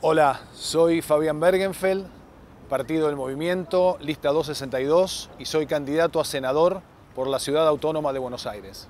Hola, soy Fabián Bergenfeld, Partido del Movimiento, lista 262, y soy candidato a senador por la Ciudad Autónoma de Buenos Aires.